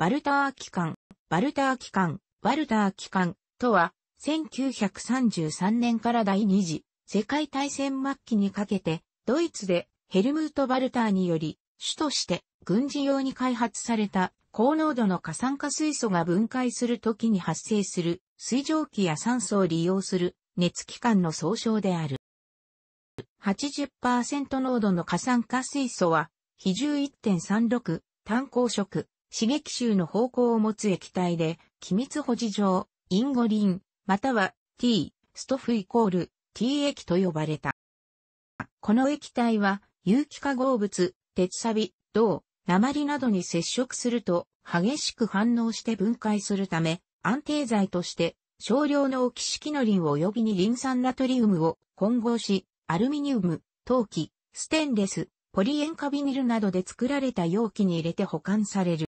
バルター機関、バルター機関、バルター機関とは、1933年から第二次世界大戦末期にかけて、ドイツでヘルムート・バルターにより、主として軍事用に開発された高濃度の過酸化水素が分解するときに発生する水蒸気や酸素を利用する熱機関の総称である。80%濃度の過酸化水素は、比重1.36、炭鉱色、刺激臭の方向を持つ液体で、気密保持状、インゴリン、または T、ストフイコール T 液と呼ばれた。この液体は、有機化合物、鉄錆、銅、鉛などに接触すると激しく反応して分解するため、安定剤として少量のオキシキノリン及びにリン酸ナトリウムを混合し、アルミニウム、陶器、ステンレス、ポリエンカビニルなどで作られた容器に入れて保管される。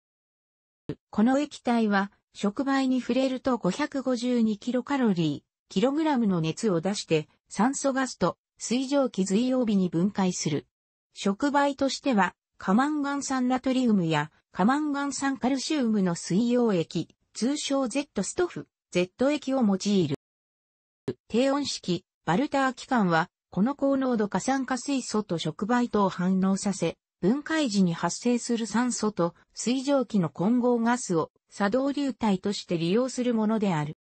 この液体は、触媒に触れると5 5 2ー、キログラムの熱を出して、酸素ガスと水蒸気水溶日に分解する。触媒としては、カマンガン酸ナトリウムやカマンガン酸カルシウムの水溶液、通称 Z ストフ、Z 液を用いる。低温式、バルター機関は、この高濃度過酸化水素と触媒とを反応させ、分解時に発生する酸素と水蒸気の混合ガスを作動流体として利用するものである。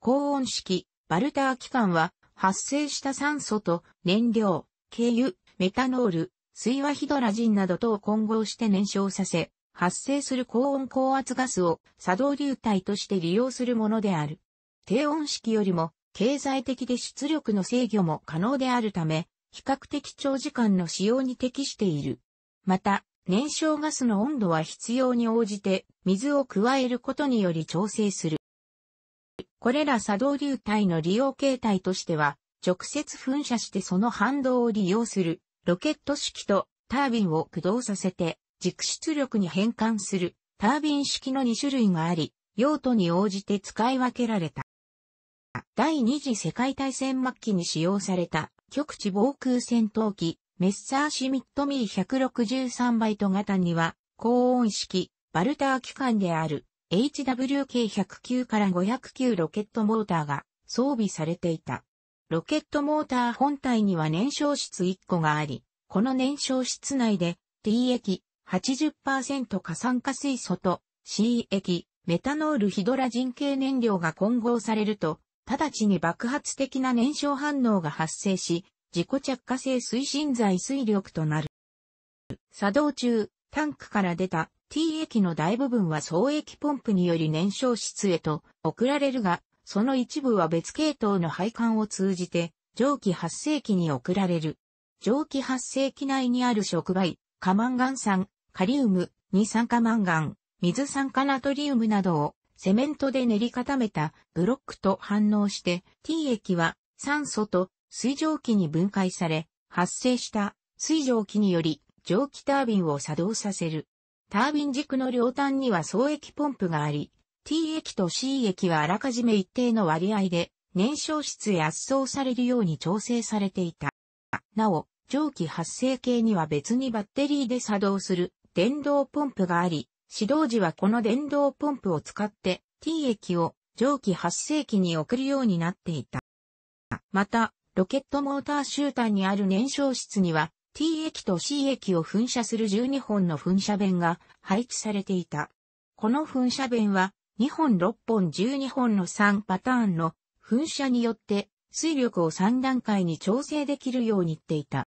高温式、バルター機関は、発生した酸素と燃料、軽油、メタノール、水和ヒドラジンなどと混合して燃焼させ、発生する高温高圧ガスを作動流体として利用するものである。低温式よりも経済的で出力の制御も可能であるため、比較的長時間の使用に適している。また、燃焼ガスの温度は必要に応じて水を加えることにより調整する。これら作動流体の利用形態としては、直接噴射してその反動を利用するロケット式とタービンを駆動させて軸出力に変換するタービン式の2種類があり、用途に応じて使い分けられた。第二次世界大戦末期に使用された極地防空戦闘機、メッサーシミットミー163バイト型には、高音式、バルター機関である HWK109 から509ロケットモーターが装備されていた。ロケットモーター本体には燃焼室1個があり、この燃焼室内で T 液80%過酸化水素と C 液メタノールヒドラ人系燃料が混合されると直ちに爆発的な燃焼反応が発生し、自己着火性推進剤水力となる。作動中、タンクから出た T 液の大部分は総液ポンプにより燃焼室へと送られるが、その一部は別系統の配管を通じて蒸気発生器に送られる。蒸気発生器内にある触媒、カマンガン酸、カリウム、二酸化マンガン、水酸化ナトリウムなどをセメントで練り固めたブロックと反応して T 液は酸素と水蒸気に分解され発生した水蒸気により蒸気タービンを作動させる。タービン軸の両端には総液ポンプがあり、T 液と C 液はあらかじめ一定の割合で燃焼室へ圧送されるように調整されていた。なお、蒸気発生系には別にバッテリーで作動する電動ポンプがあり、指導時はこの電動ポンプを使って T 液を蒸気発生器に送るようになっていた。また、ロケットモーター集団にある燃焼室には T 液と C 液を噴射する12本の噴射弁が配置されていた。この噴射弁は2本6本12本の3パターンの噴射によって水力を3段階に調整できるように言っていた。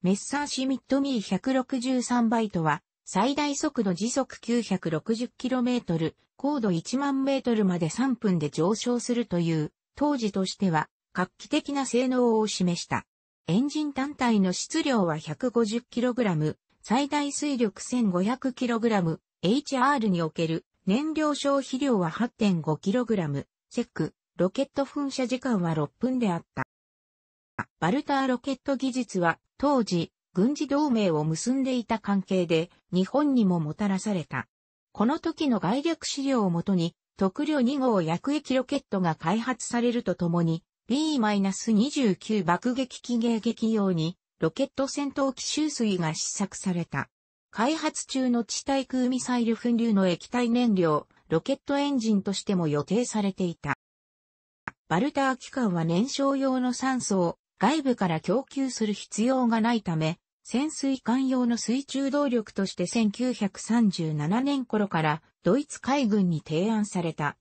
メッサーシミットミー163バイトは最大速度時速 960km、高度1万メートルまで3分で上昇するという、当時としては画期的な性能を示した。エンジン単体の質量は 150kg、最大水力 1500kg、HR における燃料消費量は 8.5kg、セック、ロケット噴射時間は6分であった。バルターロケット技術は当時軍事同盟を結んでいた関係で日本にももたらされた。この時の概略資料をもとに、特量2号薬液ロケットが開発されるとともに、B-29 爆撃機迎撃用に、ロケット戦闘機周水が試作された。開発中の地対空ミサイル噴流の液体燃料、ロケットエンジンとしても予定されていた。バルター機関は燃焼用の酸素を外部から供給する必要がないため、潜水艦用の水中動力として1937年頃からドイツ海軍に提案された。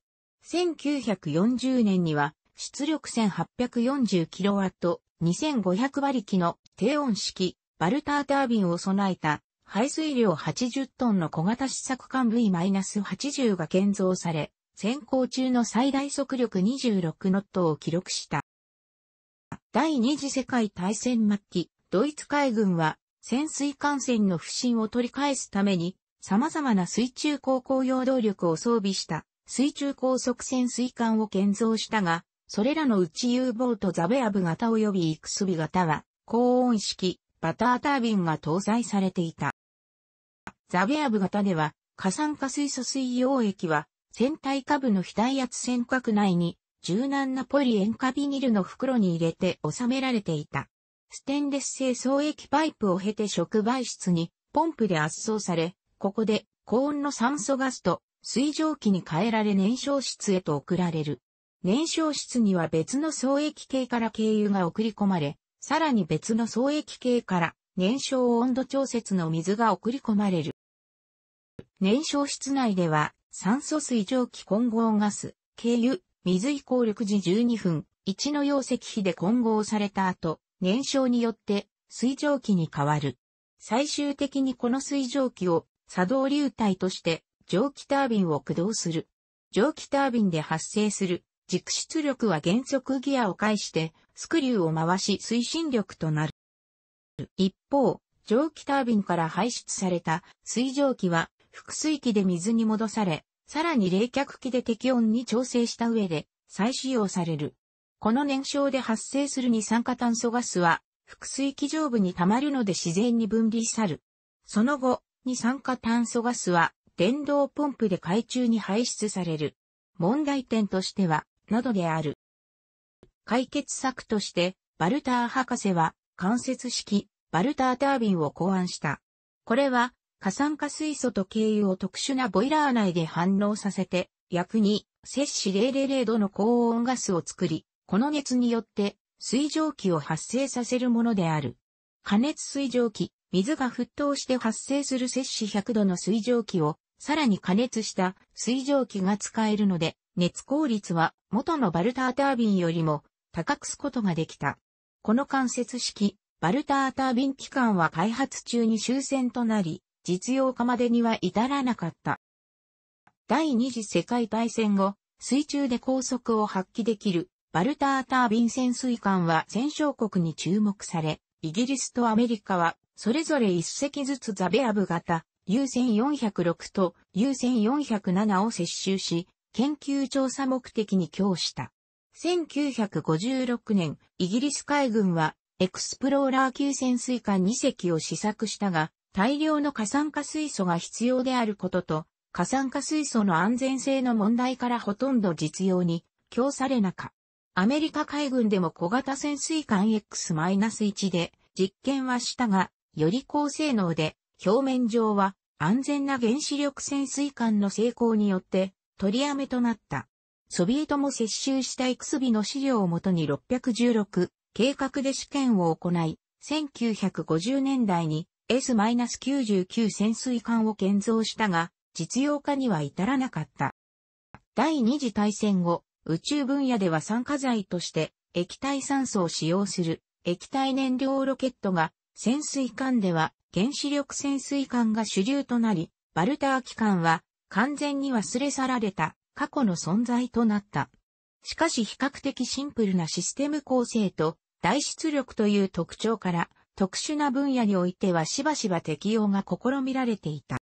1940年には出力 1840kW2500 馬力の低温式バルタータービンを備えた排水量80トンの小型試作艦 V-80 が建造され、先行中の最大速力26ノットを記録した。第二次世界大戦末期、ドイツ海軍は潜水艦船の不振を取り返すために様々な水中航行用動力を装備した水中高速潜水艦を建造したが、それらのうち U ボートザベアブ型及びイクスビ型は高温式バタータービンが搭載されていた。ザベアブ型では過酸化水素水溶液は船体下部の非耐圧船閣内に柔軟なポリ塩化ビニルの袋に入れて収められていた。ステンレス製送液パイプを経て触媒室にポンプで圧送され、ここで高温の酸素ガスと水蒸気に変えられ燃焼室へと送られる。燃焼室には別の送液系から軽油が送り込まれ、さらに別の送液系から燃焼温度調節の水が送り込まれる。燃焼室内では酸素水蒸気混合ガス、軽油、水移行ー時12分、1の容積比で混合された後、燃焼によって水蒸気に変わる。最終的にこの水蒸気を作動流体として蒸気タービンを駆動する。蒸気タービンで発生する軸出力は原則ギアを介してスクリューを回し推進力となる。一方、蒸気タービンから排出された水蒸気は複水器で水に戻され、さらに冷却器で適温に調整した上で再使用される。この燃焼で発生する二酸化炭素ガスは、腹水気上部に溜まるので自然に分離さる。その後、二酸化炭素ガスは、電動ポンプで海中に排出される。問題点としては、などである。解決策として、バルター博士は、関節式、バルタータービンを考案した。これは、過酸化水素と軽油を特殊なボイラー内で反応させて、逆に、摂氏000度の高温ガスを作り、この熱によって水蒸気を発生させるものである。加熱水蒸気、水が沸騰して発生する摂氏100度の水蒸気をさらに加熱した水蒸気が使えるので、熱効率は元のバルタータービンよりも高くすことができた。この間接式、バルタータービン機関は開発中に終戦となり、実用化までには至らなかった。第二次世界大戦後、水中で高速を発揮できるバルタータービン潜水艦は戦勝国に注目され、イギリスとアメリカは、それぞれ一隻ずつザベアブ型、U1406 と U1407 を接収し、研究調査目的に供した。1956年、イギリス海軍は、エクスプローラー級潜水艦2隻を試作したが、大量の過酸化水素が必要であることと、過酸化水素の安全性の問題からほとんど実用に供されなかアメリカ海軍でも小型潜水艦 X-1 で実験はしたが、より高性能で、表面上は安全な原子力潜水艦の成功によって取りやめとなった。ソビエトも接収したいくすびの資料をもとに616計画で試験を行い、1950年代に S-99 潜水艦を建造したが、実用化には至らなかった。第二次大戦後、宇宙分野では酸化剤として液体酸素を使用する液体燃料ロケットが潜水艦では原子力潜水艦が主流となり、バルター機関は完全に忘れ去られた過去の存在となった。しかし比較的シンプルなシステム構成と大出力という特徴から特殊な分野においてはしばしば適用が試みられていた。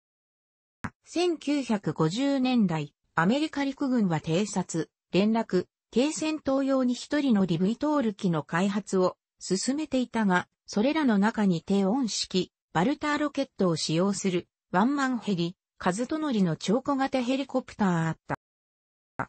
1950年代、アメリカ陸軍は偵察、連絡、軽戦闘用に一人のリブイトール機の開発を進めていたが、それらの中に低音式、バルターロケットを使用するワンマンヘリ、カズトノリの超小型ヘリコプターあった。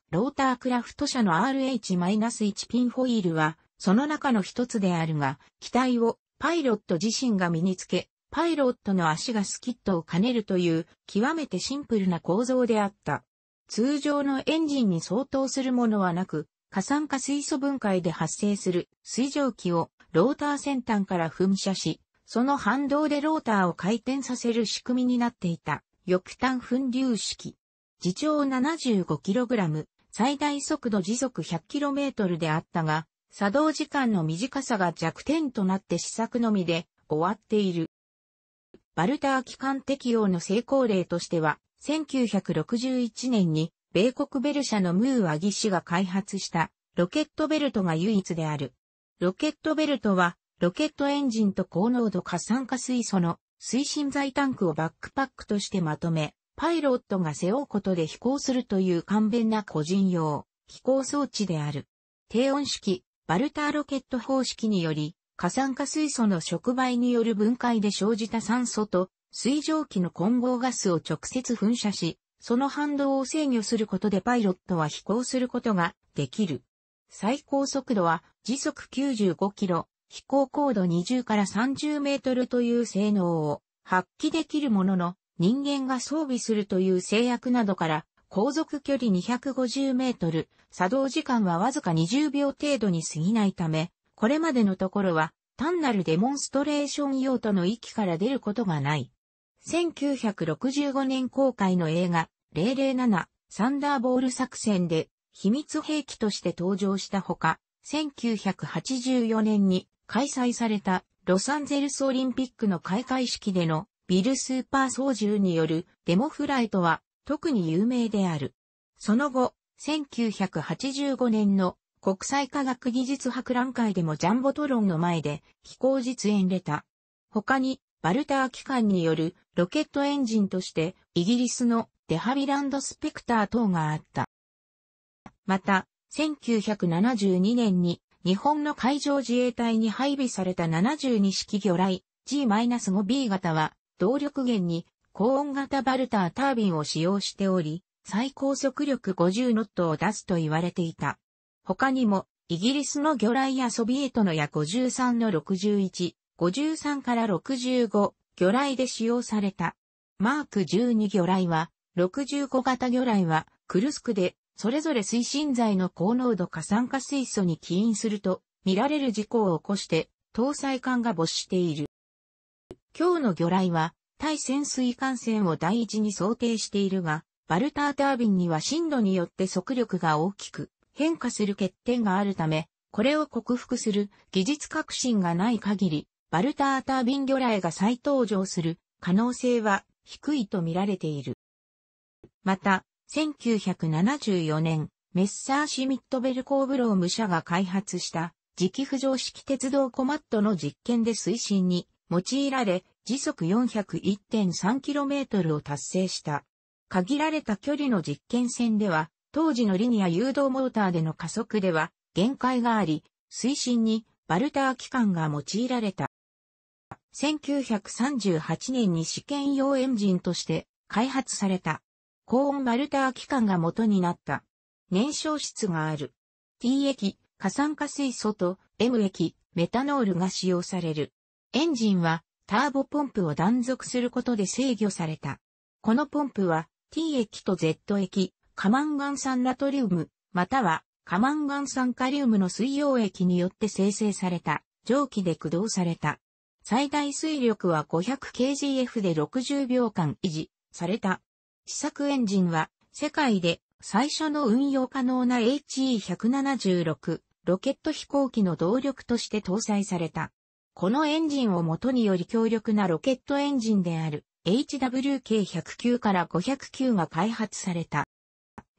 ロータークラフト社の RH-1 ピンホイールは、その中の一つであるが、機体をパイロット自身が身につけ、パイロットの足がスキットを兼ねるという、極めてシンプルな構造であった。通常のエンジンに相当するものはなく、過酸化水素分解で発生する水蒸気をローター先端から噴射し、その反動でローターを回転させる仕組みになっていた、翼端噴流式。時長 75kg、最大速度時速 100km であったが、作動時間の短さが弱点となって試作のみで終わっている。バルター機関適用の成功例としては、1961年に米国ベル社のムーアギ氏が開発したロケットベルトが唯一である。ロケットベルトはロケットエンジンと高濃度加酸化水素の推進剤タンクをバックパックとしてまとめ、パイロットが背負うことで飛行するという簡便な個人用飛行装置である。低温式、バルターロケット方式により、加酸化水素の触媒による分解で生じた酸素と水蒸気の混合ガスを直接噴射し、その反動を制御することでパイロットは飛行することができる。最高速度は時速95キロ、飛行高度20から30メートルという性能を発揮できるものの、人間が装備するという制約などから、航続距離250メートル、作動時間はわずか20秒程度に過ぎないため、これまでのところは単なるデモンストレーション用途の域から出ることがない。1965年公開の映画、007、サンダーボール作戦で、秘密兵器として登場したほか、1984年に開催されたロサンゼルスオリンピックの開会式でのビルスーパー操縦によるデモフライトは特に有名である。その後、1985年の国際科学技術博覧会でもジャンボトロンの前で飛行実演れた。他にバルター機関によるロケットエンジンとしてイギリスのデハビランドスペクター等があった。また、1972年に日本の海上自衛隊に配備された72式魚雷 G-5B 型は動力源に高温型バルタータービンを使用しており、最高速力50ノットを出すと言われていた。他にも、イギリスの魚雷やソビエトのや53の61 53から65魚雷で使用された。マーク12魚雷は、65型魚雷は、クルスクで、それぞれ推進剤の高濃度過酸化水素に起因すると、見られる事故を起こして、搭載艦が没している。今日の魚雷は、対潜水艦船を第一に想定しているが、バルタータービンには震度によって速力が大きく変化する欠点があるため、これを克服する技術革新がない限り、バルター・タービン・魚雷が再登場する可能性は低いと見られている。また、1974年、メッサーシミットベルコーブローム社が開発した磁気浮上式鉄道コマットの実験で推進に用いられ、時速 401.3km を達成した。限られた距離の実験線では、当時のリニア誘導モーターでの加速では限界があり、推進にバルター機関が用いられた。1938年に試験用エンジンとして開発された。高温マルター機関が元になった。燃焼室がある。T 液、過酸化水素と M 液、メタノールが使用される。エンジンはターボポンプを断続することで制御された。このポンプは T 液と Z 液、カマンガン酸ナトリウム、またはカマンガン酸カリウムの水溶液によって生成された蒸気で駆動された。最大推力は 500kgf で60秒間維持された。試作エンジンは世界で最初の運用可能な HE176 ロケット飛行機の動力として搭載された。このエンジンをもとにより強力なロケットエンジンである HWK109 から509が開発された。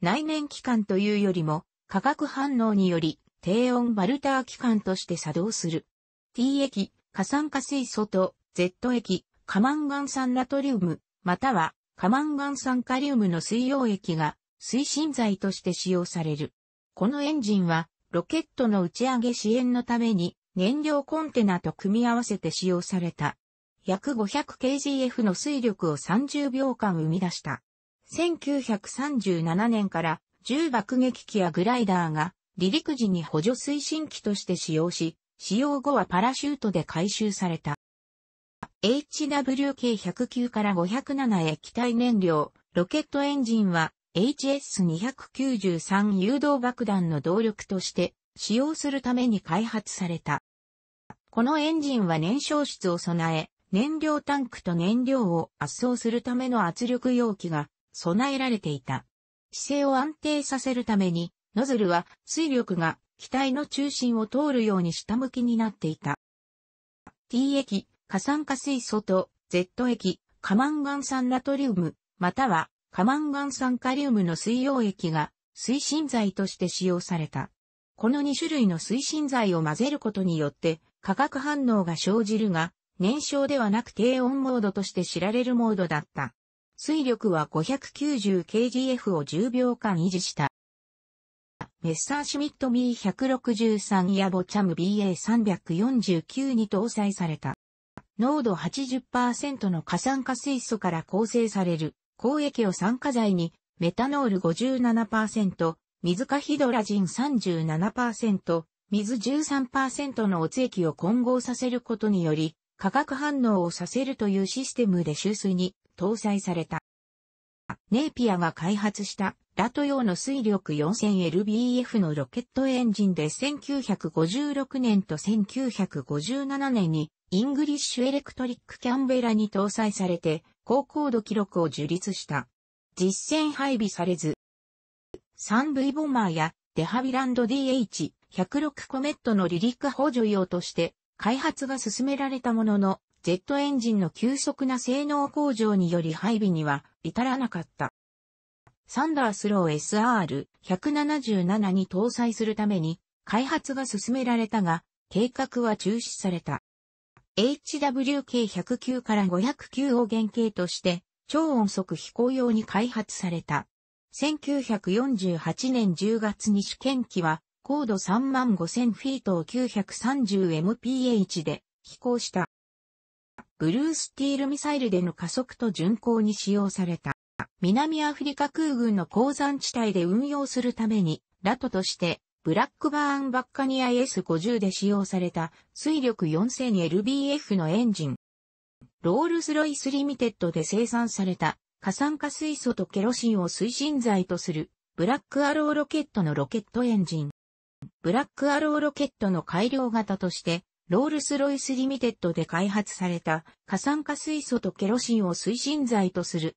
内燃機関というよりも化学反応により低温バルター機関として作動する。T 液過酸化水素と Z 液、カマンガン酸ナトリウム、またはカマン酸カリウムの水溶液が推進剤として使用される。このエンジンはロケットの打ち上げ支援のために燃料コンテナと組み合わせて使用された。約 500kgf の水力を30秒間生み出した。1937年から重爆撃機やグライダーが離陸時に補助推進機として使用し、使用後はパラシュートで回収された。HWK109 から507液体燃料、ロケットエンジンは HS293 誘導爆弾の動力として使用するために開発された。このエンジンは燃焼室を備え、燃料タンクと燃料を圧送するための圧力容器が備えられていた。姿勢を安定させるために、ノズルは水力が機体の中心を通るように下向きになっていた。T 液、過酸化水素と Z 液、カマンガン酸ナトリウム、またはカマン酸カリウムの水溶液が推進剤として使用された。この2種類の推進剤を混ぜることによって化学反応が生じるが、燃焼ではなく低温モードとして知られるモードだった。水力は 590kgf を10秒間維持した。メッサーシュミット B163 やボチャム BA349 に搭載された。濃度80%の過酸化水素から構成される公液を酸化剤にメタノール57%、水化ヒドラジン37%、水13%のおつ液を混合させることにより化学反応をさせるというシステムで収水に搭載された。ネイピアが開発したラト用の水力 4000lbf のロケットエンジンで1956年と1957年にイングリッシュエレクトリックキャンベラに搭載されて高高度記録を樹立した。実戦配備されず、3 v ボマーやデハビランド DH106 コメットの離陸補助用として開発が進められたものの、ジェットエンジンの急速な性能向上により配備には至らなかった。サンダースロー SR177 に搭載するために開発が進められたが、計画は中止された。HWK109 から509を原型として超音速飛行用に開発された。1948年10月に試験機は高度35000フィートを 930mph で飛行した。ブルースティールミサイルでの加速と巡航に使用された。南アフリカ空軍の鉱山地帯で運用するために、ラトとして、ブラックバーンバッカニア S50 で使用された水力 4000LBF のエンジン。ロールスロイスリミテッドで生産された過酸化水素とケロシンを推進剤とするブラックアローロケットのロケットエンジン。ブラックアローロケットの改良型として、ロールスロイスリミテッドで開発された過酸化水素とケロシンを推進剤とする